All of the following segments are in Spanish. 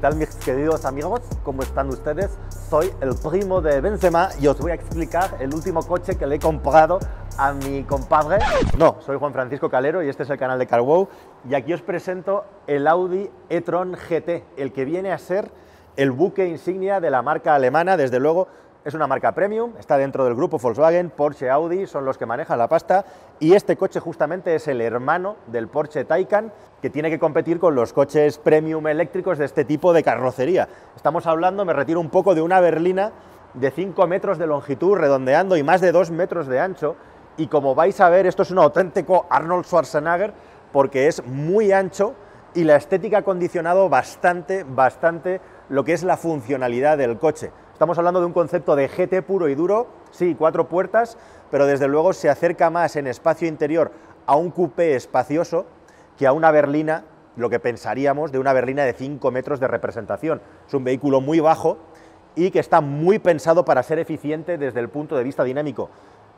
tal mis queridos amigos? ¿Cómo están ustedes? Soy el primo de Benzema y os voy a explicar el último coche que le he comprado a mi compadre. No, soy Juan Francisco Calero y este es el canal de CarWow y aquí os presento el Audi e-tron GT, el que viene a ser el buque insignia de la marca alemana, desde luego es una marca premium, está dentro del grupo Volkswagen, Porsche, Audi, son los que manejan la pasta y este coche justamente es el hermano del Porsche Taycan que tiene que competir con los coches premium eléctricos de este tipo de carrocería. Estamos hablando, me retiro un poco, de una berlina de 5 metros de longitud redondeando y más de 2 metros de ancho y como vais a ver esto es un auténtico Arnold Schwarzenegger porque es muy ancho y la estética ha condicionado bastante, bastante lo que es la funcionalidad del coche. Estamos hablando de un concepto de GT puro y duro, sí, cuatro puertas, pero desde luego se acerca más en espacio interior a un coupé espacioso que a una berlina, lo que pensaríamos de una berlina de 5 metros de representación. Es un vehículo muy bajo y que está muy pensado para ser eficiente desde el punto de vista dinámico.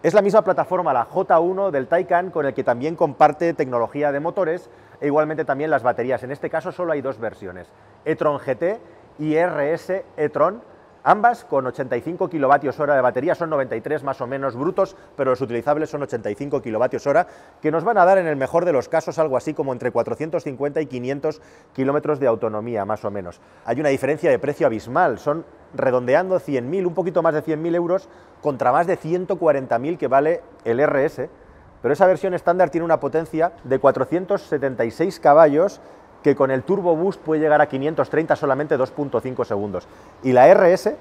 Es la misma plataforma, la J1 del Taycan, con el que también comparte tecnología de motores e igualmente también las baterías. En este caso solo hay dos versiones, e-tron GT y RS e-tron, Ambas con 85 kilovatios hora de batería, son 93 más o menos brutos, pero los utilizables son 85 kilovatios hora, que nos van a dar en el mejor de los casos algo así como entre 450 y 500 kilómetros de autonomía, más o menos. Hay una diferencia de precio abismal, son redondeando 100.000, un poquito más de 100.000 euros, contra más de 140.000 que vale el RS, pero esa versión estándar tiene una potencia de 476 caballos que con el Turbo Boost puede llegar a 530 solamente 2.5 segundos. Y la RS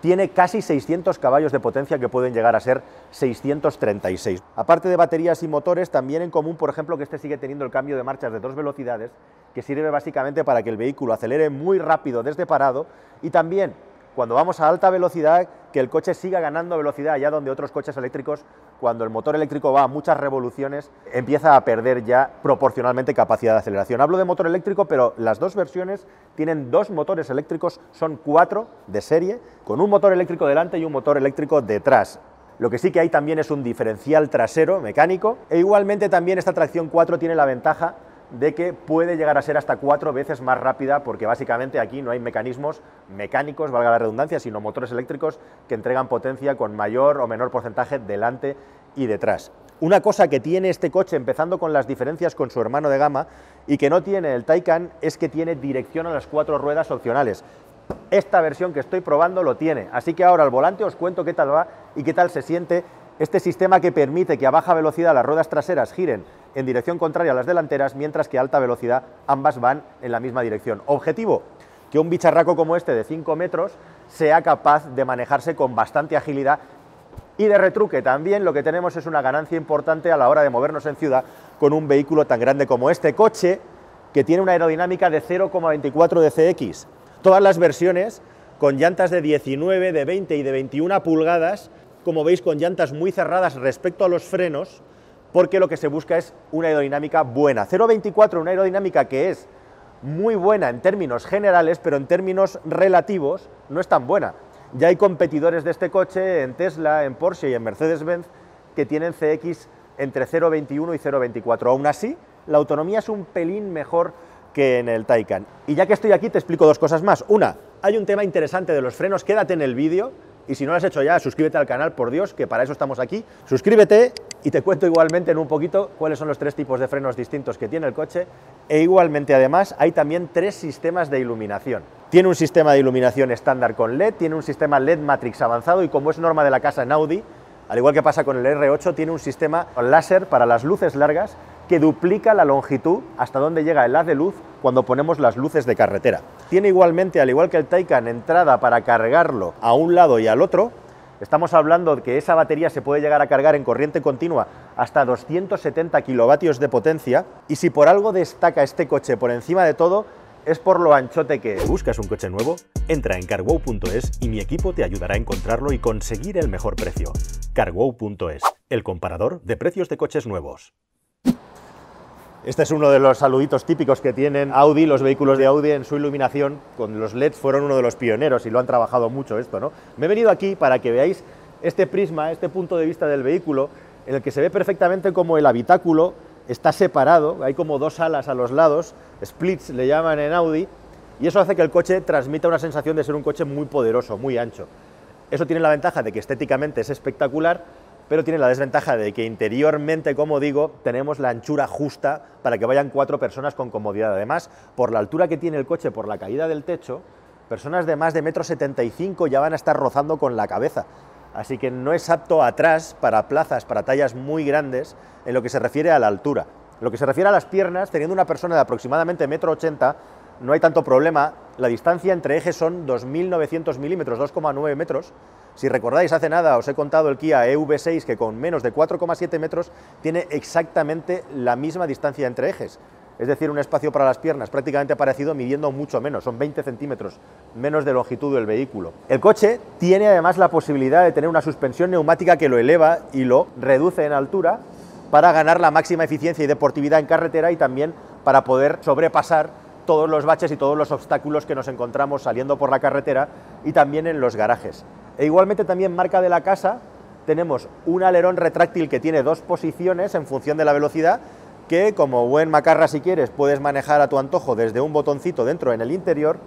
tiene casi 600 caballos de potencia que pueden llegar a ser 636. Aparte de baterías y motores, también en común, por ejemplo, que este sigue teniendo el cambio de marchas de dos velocidades, que sirve básicamente para que el vehículo acelere muy rápido desde parado y también cuando vamos a alta velocidad, que el coche siga ganando velocidad allá donde otros coches eléctricos, cuando el motor eléctrico va a muchas revoluciones, empieza a perder ya proporcionalmente capacidad de aceleración. Hablo de motor eléctrico, pero las dos versiones tienen dos motores eléctricos, son cuatro de serie, con un motor eléctrico delante y un motor eléctrico detrás. Lo que sí que hay también es un diferencial trasero mecánico e igualmente también esta tracción 4 tiene la ventaja de que puede llegar a ser hasta cuatro veces más rápida porque básicamente aquí no hay mecanismos mecánicos, valga la redundancia, sino motores eléctricos que entregan potencia con mayor o menor porcentaje delante y detrás. Una cosa que tiene este coche, empezando con las diferencias con su hermano de gama y que no tiene el Taycan, es que tiene dirección a las cuatro ruedas opcionales. Esta versión que estoy probando lo tiene, así que ahora al volante os cuento qué tal va y qué tal se siente este sistema que permite que a baja velocidad las ruedas traseras giren en dirección contraria a las delanteras, mientras que a alta velocidad ambas van en la misma dirección. Objetivo, que un bicharraco como este de 5 metros sea capaz de manejarse con bastante agilidad y de retruque. También lo que tenemos es una ganancia importante a la hora de movernos en ciudad con un vehículo tan grande como este coche, que tiene una aerodinámica de 0,24 DCX. Todas las versiones con llantas de 19, de 20 y de 21 pulgadas como veis, con llantas muy cerradas respecto a los frenos, porque lo que se busca es una aerodinámica buena. 0,24, una aerodinámica que es muy buena en términos generales, pero en términos relativos no es tan buena. Ya hay competidores de este coche en Tesla, en Porsche y en Mercedes-Benz que tienen CX entre 0,21 y 0,24. Aún así, la autonomía es un pelín mejor que en el Taycan. Y ya que estoy aquí, te explico dos cosas más. Una, hay un tema interesante de los frenos, quédate en el vídeo, y si no lo has hecho ya, suscríbete al canal, por Dios, que para eso estamos aquí. Suscríbete y te cuento igualmente en un poquito cuáles son los tres tipos de frenos distintos que tiene el coche. E igualmente, además, hay también tres sistemas de iluminación. Tiene un sistema de iluminación estándar con LED, tiene un sistema LED Matrix avanzado y como es norma de la casa en Audi, al igual que pasa con el R8, tiene un sistema láser para las luces largas que duplica la longitud hasta donde llega el haz de luz cuando ponemos las luces de carretera. Tiene igualmente, al igual que el Taycan, entrada para cargarlo a un lado y al otro. Estamos hablando de que esa batería se puede llegar a cargar en corriente continua hasta 270 kilovatios de potencia. Y si por algo destaca este coche por encima de todo, es por lo anchote que es. ¿Buscas un coche nuevo? Entra en cargow.es y mi equipo te ayudará a encontrarlo y conseguir el mejor precio. carwow.es, el comparador de precios de coches nuevos. Este es uno de los saluditos típicos que tienen Audi, los vehículos de Audi en su iluminación con los LEDs fueron uno de los pioneros y lo han trabajado mucho esto, ¿no? Me he venido aquí para que veáis este prisma, este punto de vista del vehículo, en el que se ve perfectamente como el habitáculo está separado, hay como dos alas a los lados, splits le llaman en Audi, y eso hace que el coche transmita una sensación de ser un coche muy poderoso, muy ancho. Eso tiene la ventaja de que estéticamente es espectacular, pero tiene la desventaja de que interiormente, como digo, tenemos la anchura justa para que vayan cuatro personas con comodidad. Además, por la altura que tiene el coche, por la caída del techo, personas de más de 1,75 75 ya van a estar rozando con la cabeza. Así que no es apto atrás para plazas, para tallas muy grandes, en lo que se refiere a la altura. En lo que se refiere a las piernas, teniendo una persona de aproximadamente metro 80, no hay tanto problema. La distancia entre ejes son 2.900 milímetros, 2,9 metros, si recordáis, hace nada os he contado el Kia EV6 que con menos de 4,7 metros tiene exactamente la misma distancia entre ejes. Es decir, un espacio para las piernas prácticamente parecido, midiendo mucho menos, son 20 centímetros menos de longitud del vehículo. El coche tiene además la posibilidad de tener una suspensión neumática que lo eleva y lo reduce en altura para ganar la máxima eficiencia y deportividad en carretera y también para poder sobrepasar todos los baches y todos los obstáculos que nos encontramos saliendo por la carretera y también en los garajes. E igualmente también marca de la casa tenemos un alerón retráctil que tiene dos posiciones en función de la velocidad que como buen macarra si quieres puedes manejar a tu antojo desde un botoncito dentro en el interior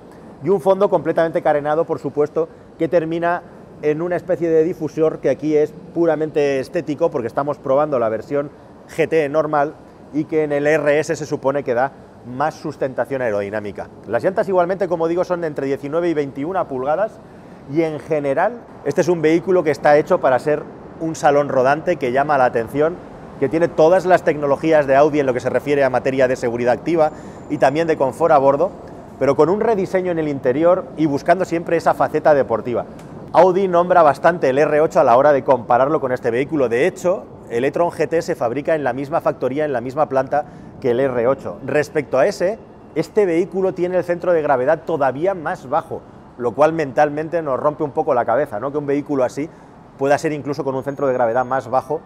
y un fondo completamente carenado por supuesto que termina en una especie de difusor que aquí es puramente estético porque estamos probando la versión GT normal y que en el RS se supone que da más sustentación aerodinámica. Las llantas igualmente, como digo, son de entre 19 y 21 pulgadas y en general este es un vehículo que está hecho para ser un salón rodante que llama la atención, que tiene todas las tecnologías de Audi en lo que se refiere a materia de seguridad activa y también de confort a bordo, pero con un rediseño en el interior y buscando siempre esa faceta deportiva. Audi nombra bastante el R8 a la hora de compararlo con este vehículo. De hecho, el e-tron GT se fabrica en la misma factoría, en la misma planta el R8. Respecto a ese, este vehículo tiene el centro de gravedad todavía más bajo, lo cual mentalmente nos rompe un poco la cabeza, ¿no? Que un vehículo así pueda ser incluso con un centro de gravedad más bajo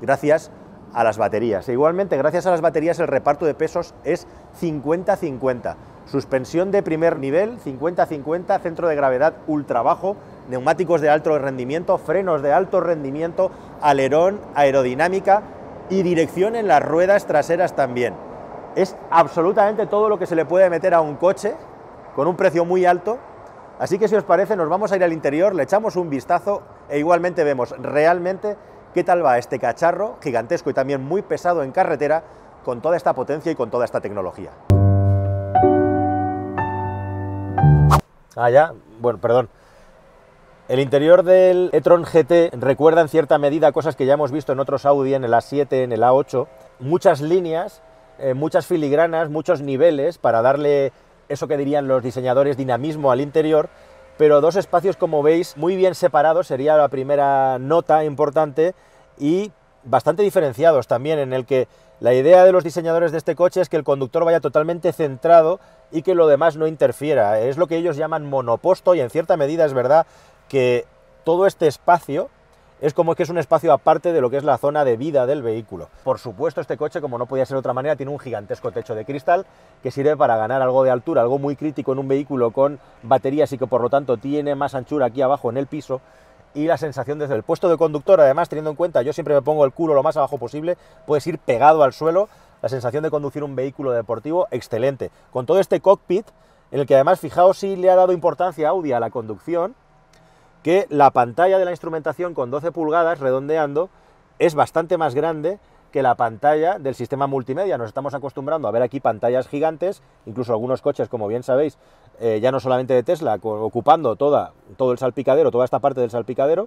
gracias a las baterías. E igualmente, gracias a las baterías el reparto de pesos es 50-50. Suspensión de primer nivel 50-50, centro de gravedad ultra bajo, neumáticos de alto rendimiento, frenos de alto rendimiento, alerón, aerodinámica, y dirección en las ruedas traseras también. Es absolutamente todo lo que se le puede meter a un coche con un precio muy alto. Así que si os parece nos vamos a ir al interior, le echamos un vistazo e igualmente vemos realmente qué tal va este cacharro gigantesco y también muy pesado en carretera con toda esta potencia y con toda esta tecnología. Ah, ya, bueno, perdón. El interior del Etron GT recuerda en cierta medida cosas que ya hemos visto en otros Audi, en el A7, en el A8. Muchas líneas, eh, muchas filigranas, muchos niveles para darle eso que dirían los diseñadores dinamismo al interior, pero dos espacios como veis muy bien separados, sería la primera nota importante y bastante diferenciados también en el que la idea de los diseñadores de este coche es que el conductor vaya totalmente centrado y que lo demás no interfiera. Es lo que ellos llaman monoposto y en cierta medida es verdad que todo este espacio es como que es un espacio aparte de lo que es la zona de vida del vehículo. Por supuesto, este coche, como no podía ser de otra manera, tiene un gigantesco techo de cristal que sirve para ganar algo de altura, algo muy crítico en un vehículo con baterías y que por lo tanto tiene más anchura aquí abajo en el piso. Y la sensación desde el puesto de conductor, además teniendo en cuenta, yo siempre me pongo el culo lo más abajo posible, puedes ir pegado al suelo, la sensación de conducir un vehículo deportivo, excelente. Con todo este cockpit, en el que además, fijaos si le ha dado importancia Audi a la conducción, que la pantalla de la instrumentación con 12 pulgadas, redondeando, es bastante más grande que la pantalla del sistema multimedia. Nos estamos acostumbrando a ver aquí pantallas gigantes, incluso algunos coches, como bien sabéis, eh, ya no solamente de Tesla, ocupando toda, todo el salpicadero, toda esta parte del salpicadero,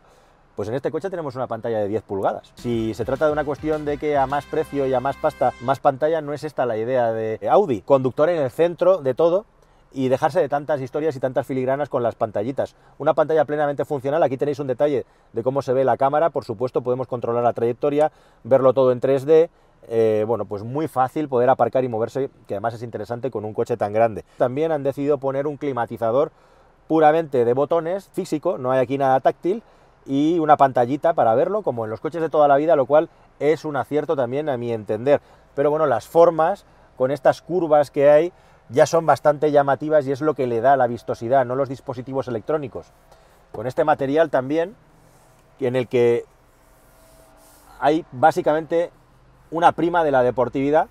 pues en este coche tenemos una pantalla de 10 pulgadas. Si se trata de una cuestión de que a más precio y a más pasta, más pantalla, no es esta la idea de Audi. Conductor en el centro de todo, y dejarse de tantas historias y tantas filigranas con las pantallitas. Una pantalla plenamente funcional, aquí tenéis un detalle de cómo se ve la cámara, por supuesto podemos controlar la trayectoria, verlo todo en 3D, eh, bueno, pues muy fácil poder aparcar y moverse, que además es interesante con un coche tan grande. También han decidido poner un climatizador puramente de botones, físico, no hay aquí nada táctil, y una pantallita para verlo, como en los coches de toda la vida, lo cual es un acierto también a mi entender. Pero bueno, las formas, con estas curvas que hay, ya son bastante llamativas y es lo que le da la vistosidad, no los dispositivos electrónicos. Con este material también, en el que hay básicamente una prima de la deportividad,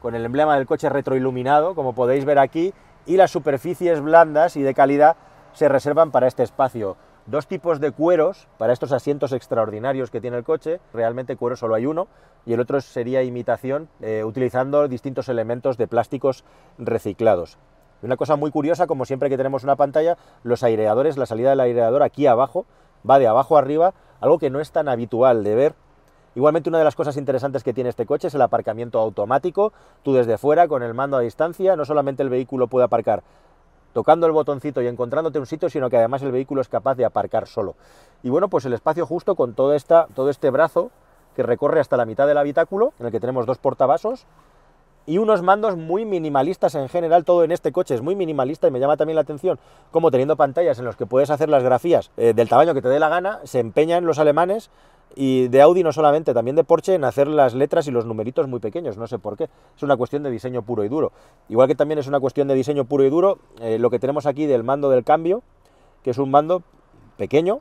con el emblema del coche retroiluminado, como podéis ver aquí, y las superficies blandas y de calidad se reservan para este espacio dos tipos de cueros para estos asientos extraordinarios que tiene el coche. Realmente cuero solo hay uno y el otro sería imitación eh, utilizando distintos elementos de plásticos reciclados. Una cosa muy curiosa, como siempre que tenemos una pantalla, los aireadores, la salida del aireador aquí abajo, va de abajo arriba, algo que no es tan habitual de ver Igualmente una de las cosas interesantes que tiene este coche es el aparcamiento automático. Tú desde fuera, con el mando a distancia, no solamente el vehículo puede aparcar tocando el botoncito y encontrándote un sitio, sino que además el vehículo es capaz de aparcar solo. Y bueno, pues el espacio justo con todo, esta, todo este brazo que recorre hasta la mitad del habitáculo, en el que tenemos dos portavasos, y unos mandos muy minimalistas en general, todo en este coche es muy minimalista y me llama también la atención, como teniendo pantallas en las que puedes hacer las grafías eh, del tamaño que te dé la gana, se empeñan los alemanes y de Audi no solamente, también de Porsche en hacer las letras y los numeritos muy pequeños, no sé por qué. Es una cuestión de diseño puro y duro. Igual que también es una cuestión de diseño puro y duro eh, lo que tenemos aquí del mando del cambio, que es un mando pequeño,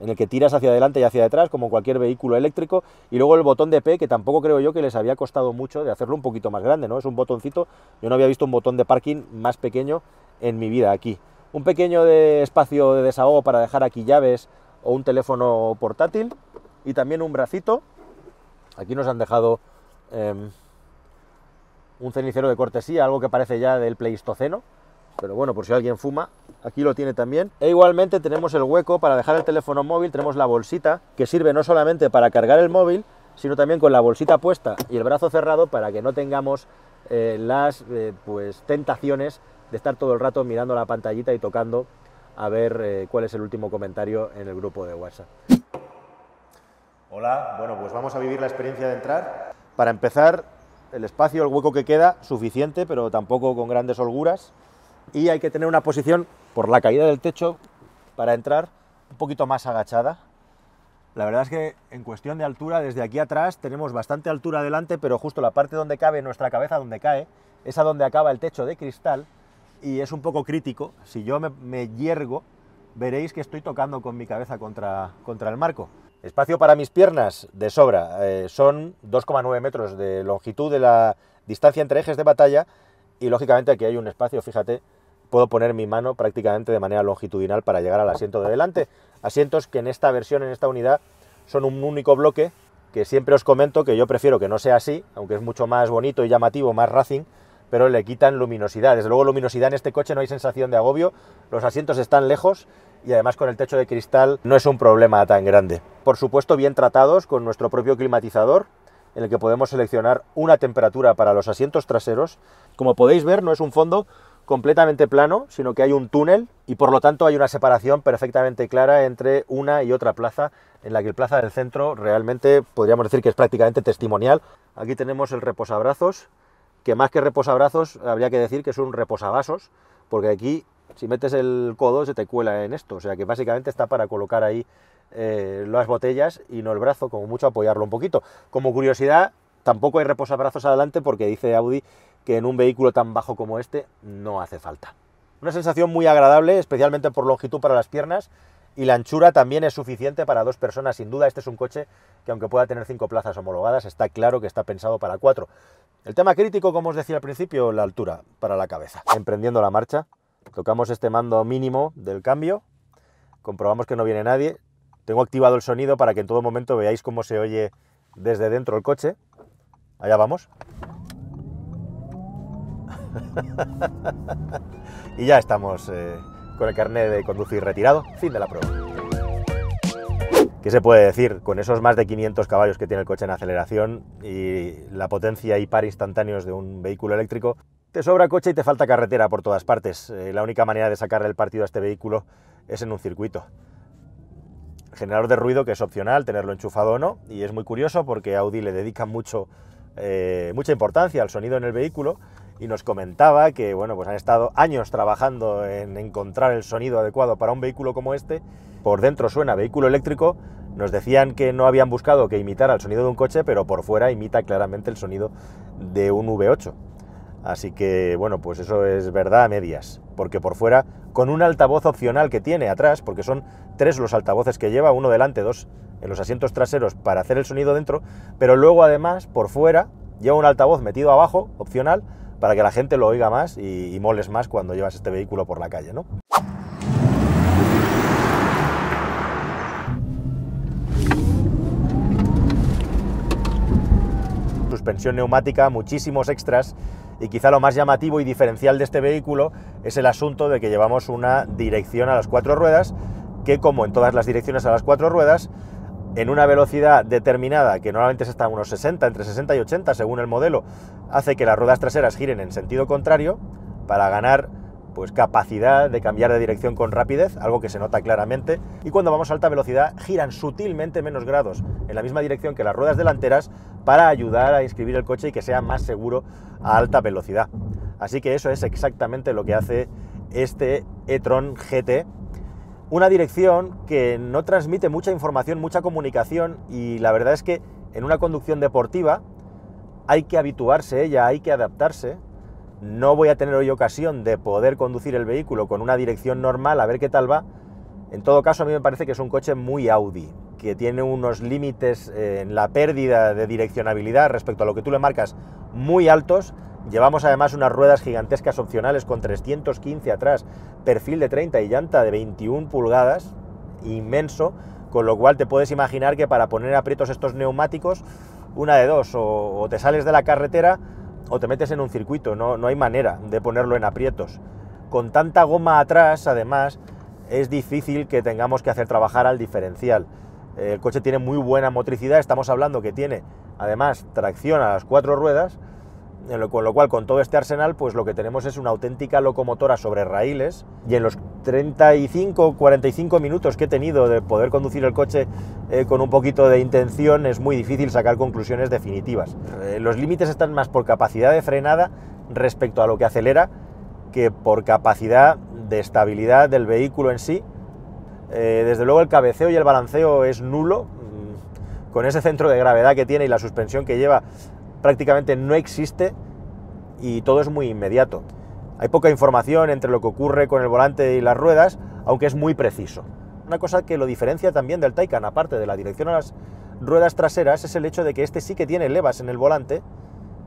en el que tiras hacia adelante y hacia detrás, como cualquier vehículo eléctrico, y luego el botón de P, que tampoco creo yo que les había costado mucho de hacerlo un poquito más grande, ¿no? Es un botoncito, yo no había visto un botón de parking más pequeño en mi vida aquí. Un pequeño de espacio de desahogo para dejar aquí llaves o un teléfono portátil, y también un bracito. Aquí nos han dejado em, un cenicero de cortesía, algo que parece ya del Pleistoceno, pero bueno, por si alguien fuma, aquí lo tiene también. E igualmente tenemos el hueco para dejar el teléfono móvil, tenemos la bolsita que sirve no solamente para cargar el móvil, sino también con la bolsita puesta y el brazo cerrado para que no tengamos eh, las eh, pues, tentaciones de estar todo el rato mirando la pantallita y tocando a ver eh, cuál es el último comentario en el grupo de WhatsApp. Hola, bueno, pues vamos a vivir la experiencia de entrar. Para empezar, el espacio, el hueco que queda, suficiente, pero tampoco con grandes holguras. Y hay que tener una posición, por la caída del techo, para entrar un poquito más agachada. La verdad es que en cuestión de altura, desde aquí atrás tenemos bastante altura adelante, pero justo la parte donde cabe nuestra cabeza, donde cae, es a donde acaba el techo de cristal y es un poco crítico. Si yo me, me hiergo, veréis que estoy tocando con mi cabeza contra, contra el marco. Espacio para mis piernas de sobra. Eh, son 2,9 metros de longitud de la distancia entre ejes de batalla y lógicamente aquí hay un espacio, fíjate, puedo poner mi mano prácticamente de manera longitudinal para llegar al asiento de delante. Asientos que en esta versión, en esta unidad, son un único bloque que siempre os comento que yo prefiero que no sea así, aunque es mucho más bonito y llamativo, más racing, pero le quitan luminosidad. Desde luego luminosidad en este coche no hay sensación de agobio, los asientos están lejos y además con el techo de cristal no es un problema tan grande. Por supuesto bien tratados con nuestro propio climatizador en el que podemos seleccionar una temperatura para los asientos traseros. Como podéis ver no es un fondo completamente plano, sino que hay un túnel y por lo tanto hay una separación perfectamente clara entre una y otra plaza, en la que el plaza del centro realmente podríamos decir que es prácticamente testimonial. Aquí tenemos el reposabrazos, que más que reposabrazos, habría que decir que es un reposavasos, porque aquí si metes el codo se te cuela en esto, o sea que básicamente está para colocar ahí eh, las botellas y no el brazo, como mucho apoyarlo un poquito. Como curiosidad, tampoco hay reposabrazos adelante porque dice Audi que en un vehículo tan bajo como este no hace falta. Una sensación muy agradable, especialmente por longitud para las piernas, y la anchura también es suficiente para dos personas. Sin duda, este es un coche que aunque pueda tener cinco plazas homologadas, está claro que está pensado para cuatro. El tema crítico, como os decía al principio, la altura para la cabeza. Emprendiendo la marcha, tocamos este mando mínimo del cambio, comprobamos que no viene nadie. Tengo activado el sonido para que en todo momento veáis cómo se oye desde dentro el coche. Allá vamos. y ya estamos eh, con el carnet de conducir retirado. Fin de la prueba. ¿Qué se puede decir? Con esos más de 500 caballos que tiene el coche en aceleración y la potencia y par instantáneos de un vehículo eléctrico, te sobra coche y te falta carretera por todas partes. Eh, la única manera de sacarle el partido a este vehículo es en un circuito. Generador de ruido que es opcional, tenerlo enchufado o no, y es muy curioso porque Audi le dedica mucho, eh, mucha importancia al sonido en el vehículo y nos comentaba que bueno, pues han estado años trabajando en encontrar el sonido adecuado para un vehículo como este. Por dentro suena vehículo eléctrico, nos decían que no habían buscado que imitara el sonido de un coche, pero por fuera imita claramente el sonido de un V8. Así que bueno, pues eso es verdad a medias, porque por fuera, con un altavoz opcional que tiene atrás, porque son tres los altavoces que lleva, uno delante, dos en los asientos traseros para hacer el sonido dentro, pero luego además por fuera lleva un altavoz metido abajo, opcional, para que la gente lo oiga más y, moles más cuando llevas este vehículo por la calle, ¿no? suspensión neumática, muchísimos extras y quizá lo más llamativo y diferencial de este vehículo es el asunto de que llevamos una dirección a las cuatro ruedas que como en todas las direcciones a las cuatro ruedas en una velocidad determinada, que normalmente es hasta unos 60, entre 60 y 80 según el modelo, hace que las ruedas traseras giren en sentido contrario para ganar pues capacidad de cambiar de dirección con rapidez, algo que se nota claramente, y cuando vamos a alta velocidad giran sutilmente menos grados en la misma dirección que las ruedas delanteras para ayudar a inscribir el coche y que sea más seguro a alta velocidad. Así que eso es exactamente lo que hace este e-tron GT una dirección que no transmite mucha información, mucha comunicación y la verdad es que en una conducción deportiva hay que habituarse ella, hay que adaptarse. No voy a tener hoy ocasión de poder conducir el vehículo con una dirección normal a ver qué tal va. En todo caso, a mí me parece que es un coche muy Audi, que tiene unos límites eh, en la pérdida de direccionabilidad respecto a lo que tú le marcas muy altos Llevamos además unas ruedas gigantescas opcionales con 315 atrás, perfil de 30 y llanta de 21 pulgadas, inmenso, con lo cual te puedes imaginar que para poner aprietos estos neumáticos, una de dos, o, te sales de la carretera o te metes en un circuito, no, no hay manera de ponerlo en aprietos. Con tanta goma atrás, además, es difícil que tengamos que hacer trabajar al diferencial. El coche tiene muy buena motricidad, estamos hablando que tiene además tracción a las cuatro ruedas, con lo cual, con todo este arsenal, pues lo que tenemos es una auténtica locomotora sobre raíles y en los 35, 45 minutos que he tenido de poder conducir el coche eh, con un poquito de intención es muy difícil sacar conclusiones definitivas. Eh, los límites están más por capacidad de frenada respecto a lo que acelera que por capacidad de estabilidad del vehículo en sí. Eh, desde luego el cabeceo y el balanceo es nulo, mm, con ese centro de gravedad que tiene y la suspensión que lleva, prácticamente no existe y todo es muy inmediato. Hay poca información entre lo que ocurre con el volante y las ruedas, aunque es muy preciso. Una cosa que lo diferencia también del Taycan, aparte de la dirección a las ruedas traseras, es el hecho de que este sí que tiene levas en el volante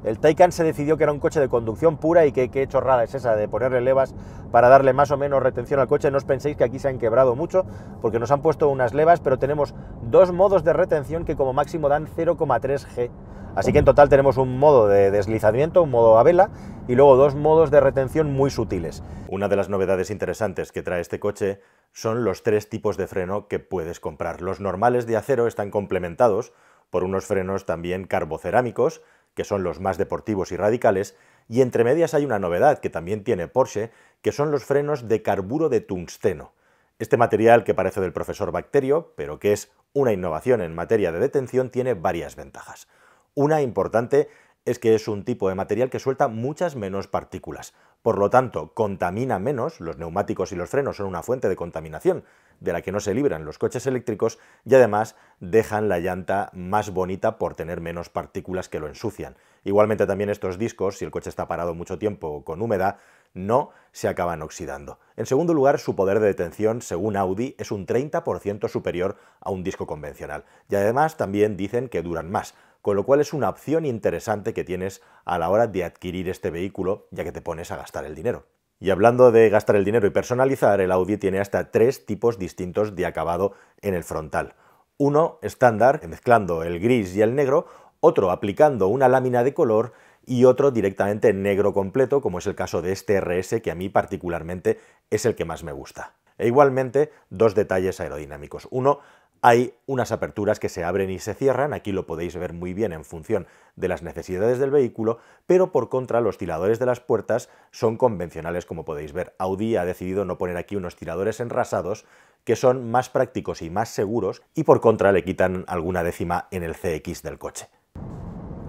el Taycan se decidió que era un coche de conducción pura y que qué chorrada es esa de ponerle levas para darle más o menos retención al coche. No os penséis que aquí se han quebrado mucho porque nos han puesto unas levas, pero tenemos dos modos de retención que como máximo dan 0,3G. Así que en total tenemos un modo de deslizamiento, un modo a vela y luego dos modos de retención muy sutiles. Una de las novedades interesantes que trae este coche son los tres tipos de freno que puedes comprar. Los normales de acero están complementados por unos frenos también carbocerámicos que son los más deportivos y radicales, y entre medias hay una novedad que también tiene Porsche, que son los frenos de carburo de tungsteno. Este material que parece del profesor Bacterio, pero que es una innovación en materia de detención, tiene varias ventajas. Una importante es que es un tipo de material que suelta muchas menos partículas, por lo tanto contamina menos, los neumáticos y los frenos son una fuente de contaminación de la que no se libran los coches eléctricos y además dejan la llanta más bonita por tener menos partículas que lo ensucian. Igualmente también estos discos, si el coche está parado mucho tiempo con humedad, no se acaban oxidando. En segundo lugar, su poder de detención, según Audi, es un 30% superior a un disco convencional. Y además también dicen que duran más, con lo cual es una opción interesante que tienes a la hora de adquirir este vehículo, ya que te pones a gastar el dinero. Y hablando de gastar el dinero y personalizar, el Audi tiene hasta tres tipos distintos de acabado en el frontal. Uno estándar, mezclando el gris y el negro, otro aplicando una lámina de color y otro directamente negro completo, como es el caso de este RS, que a mí particularmente es el que más me gusta. E igualmente, dos detalles aerodinámicos. Uno, hay unas aperturas que se abren y se cierran, aquí lo podéis ver muy bien en función de las necesidades del vehículo, pero por contra los tiradores de las puertas son convencionales como podéis ver. Audi ha decidido no poner aquí unos tiradores enrasados que son más prácticos y más seguros y por contra le quitan alguna décima en el CX del coche.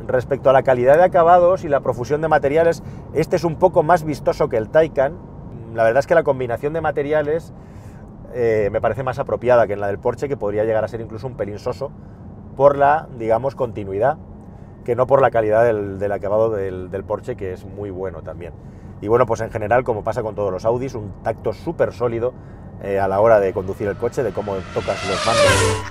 Respecto a la calidad de acabados y la profusión de materiales, este es un poco más vistoso que el Taycan. La verdad es que la combinación de materiales eh, me parece más apropiada que en la del Porsche, que podría llegar a ser incluso un pelín soso por la, digamos, continuidad, que no por la calidad del, acabado del, Porsche, que es muy bueno también. Y bueno, pues en general, como pasa con todos los Audis, un tacto súper sólido eh, a la hora de conducir el coche, de cómo tocas los mandos.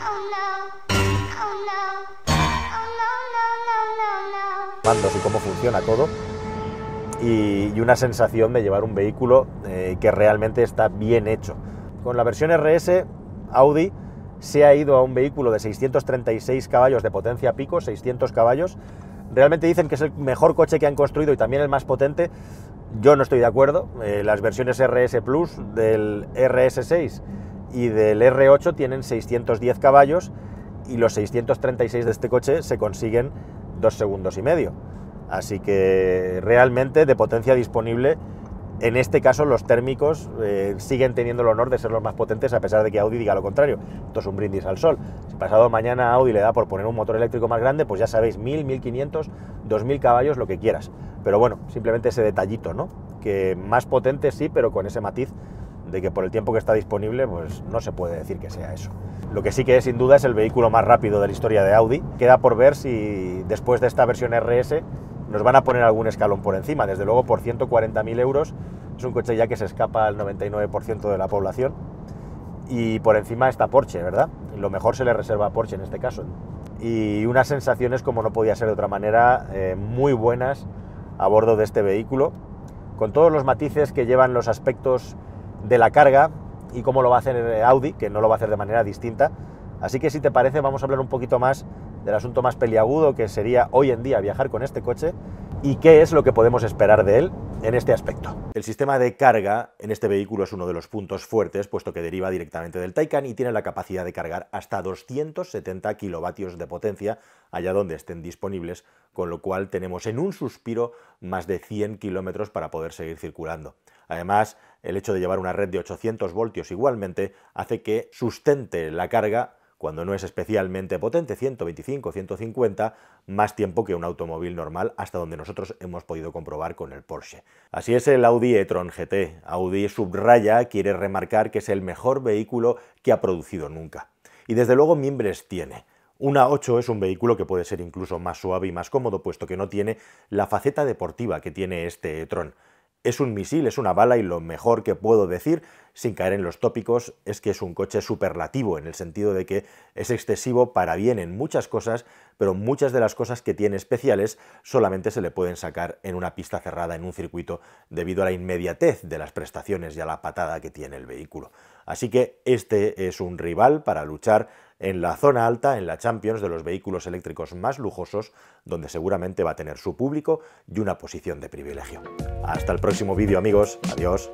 y cómo funciona todo y, una sensación de llevar un vehículo eh, que realmente está bien hecho con la versión RS, Audi se ha ido a un vehículo de 636 caballos de potencia pico, 600 caballos. Realmente dicen que es el mejor coche que han construido y también el más potente. Yo no estoy de acuerdo. Eh, las versiones RS Plus del RS6 y del R8 tienen 610 caballos y los 636 de este coche se consiguen dos segundos y medio. Así que realmente de potencia disponible en este caso, los térmicos eh, siguen teniendo el honor de ser los más potentes, a pesar de que Audi diga lo contrario. Esto es un brindis al sol. Si pasado mañana Audi le da por poner un motor eléctrico más grande, pues ya sabéis, 1000, 1500, 2000 caballos, lo que quieras. Pero bueno, simplemente ese detallito, ¿no? Que más potente sí, pero con ese matiz de que por el tiempo que está disponible, pues no se puede decir que sea eso. Lo que sí que es sin duda es el vehículo más rápido de la historia de Audi. Queda por ver si después de esta versión RS nos van a poner algún escalón por encima. Desde luego, por 140.000 euros es un coche ya que se escapa al 99% de la población. Y por encima está Porsche, ¿verdad? Lo mejor se le reserva a Porsche en este caso. Y unas sensaciones, como no podía ser de otra manera, eh, muy buenas a bordo de este vehículo, con todos los matices que llevan los aspectos de la carga y cómo lo va a hacer eh, Audi, que no lo va a hacer de manera distinta. Así que si te parece, vamos a hablar un poquito más el asunto más peliagudo que sería hoy en día viajar con este coche y qué es lo que podemos esperar de él en este aspecto. El sistema de carga en este vehículo es uno de los puntos fuertes, puesto que deriva directamente del Taycan y tiene la capacidad de cargar hasta 270 kilovatios de potencia allá donde estén disponibles, con lo cual tenemos en un suspiro más de 100 kilómetros para poder seguir circulando. Además, el hecho de llevar una red de 800 voltios igualmente hace que sustente la carga cuando no es especialmente potente, 125, 150, más tiempo que un automóvil normal, hasta donde nosotros hemos podido comprobar con el Porsche. Así es el Audi e-tron GT. Audi subraya, quiere remarcar que es el mejor vehículo que ha producido nunca. Y desde luego mimbres tiene. Una 8 es un vehículo que puede ser incluso más suave y más cómodo, puesto que no tiene la faceta deportiva que tiene este e-tron es un misil, es una bala y lo mejor que puedo decir, sin caer en los tópicos, es que es un coche superlativo, en el sentido de que es excesivo para bien en muchas cosas, pero muchas de las cosas que tiene especiales solamente se le pueden sacar en una pista cerrada, en un circuito, debido a la inmediatez de las prestaciones y a la patada que tiene el vehículo. Así que este es un rival para luchar en la zona alta, en la Champions, de los vehículos eléctricos más lujosos, donde seguramente va a tener su público y una posición de privilegio. Hasta el próximo vídeo amigos, adiós.